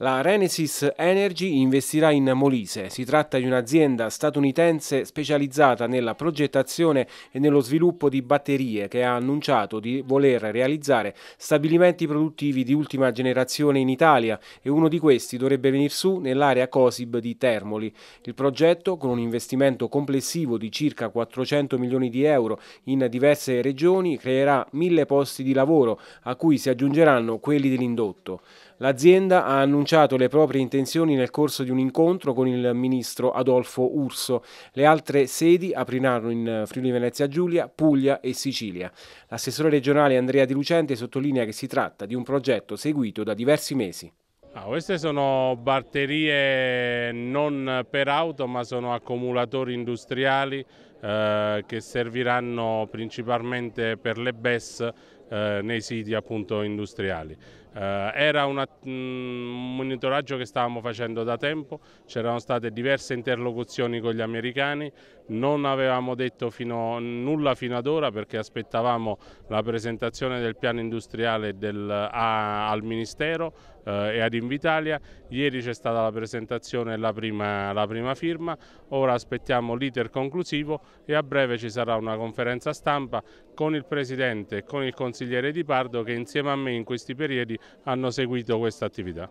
La Renesis Energy investirà in Molise. Si tratta di un'azienda statunitense specializzata nella progettazione e nello sviluppo di batterie che ha annunciato di voler realizzare stabilimenti produttivi di ultima generazione in Italia e uno di questi dovrebbe venir su nell'area COSIB di Termoli. Il progetto, con un investimento complessivo di circa 400 milioni di euro in diverse regioni, creerà mille posti di lavoro a cui si aggiungeranno quelli dell'indotto. L'azienda ha annunciato annunciato le proprie intenzioni nel corso di un incontro con il ministro Adolfo Urso. Le altre sedi apriranno in Friuli Venezia Giulia, Puglia e Sicilia. L'assessore regionale Andrea Di Lucente sottolinea che si tratta di un progetto seguito da diversi mesi. Ah, queste sono batterie non per auto ma sono accumulatori industriali eh, che serviranno principalmente per le BES eh, nei siti appunto industriali. Eh, era una, mm, un monitoraggio che stavamo facendo da tempo, c'erano state diverse interlocuzioni con gli americani, non avevamo detto fino, nulla fino ad ora perché aspettavamo la presentazione del piano industriale del, a, al Ministero eh, e ad Invitalia, ieri c'è stata la presentazione e la la prima firma, ora aspettiamo l'iter conclusivo e a breve ci sarà una conferenza stampa con il Presidente e con il Consigliere Di Pardo che insieme a me in questi periodi hanno seguito questa attività.